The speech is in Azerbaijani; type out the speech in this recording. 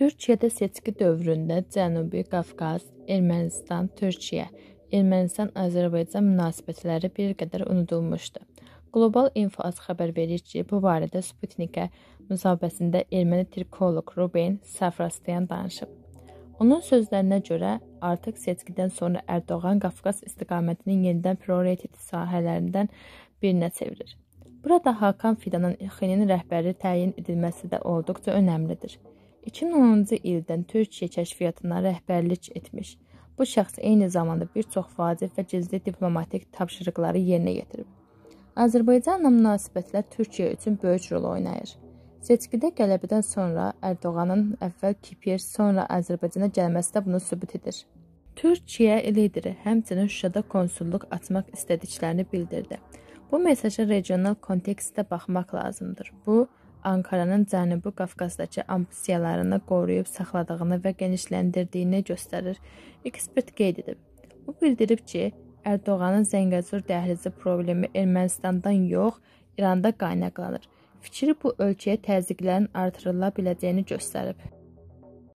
Türkiyədə seçki dövründə Cənubi Qafqaz, Ermənistan, Türkiyə, Ermənistan-Azərbaycan münasibətləri bir qədər unudulmuşdu. Qlobal İnfoaz xəbər verir ki, bu barədə Sputnikə müsahibəsində erməni tirkoloq Ruben Safrastiyan danışıb. Onun sözlərinə görə, artıq seçkidən sonra Ərdoğan Qafqaz istiqamətinin yenidən prioritet sahələrindən birinə çevirir. Burada Hakan Fidanın IXİ-nin rəhbəri təyin edilməsi də olduqca önəmlidir. 2010-cu ildən Türkiyə kəşfiyyatına rəhbərlik etmiş. Bu şəxs eyni zamanda bir çox vacib və gizli diplomatik tapşırıqları yerinə yetirib. Azərbaycanla münasibətlər Türkiyə üçün böyük rol oynayır. Seçkidə qələbədən sonra Ərdoğanın əvvəl Kipr, sonra Azərbaycana gəlməsi də bunu sübut edir. Türkiyə lideri həmçinin Şuşada konsulluq açmaq istədiklərini bildirdi. Bu mesajə regional kontekstdə baxmaq lazımdır. Bu Ankaranın Cənubi Qafqazdakı ambisiyalarını qoruyub saxladığını və genişləndirdiyini göstərir. Ekspert qeyd edib. O bildirib ki, Ərdoğanın Zəngəzur dəhlizi problemi Ermənistandan yox, İranda qaynaqlanır. Fikri bu ölkəyə təzyiqlərin artırıla biləcəyini göstərib.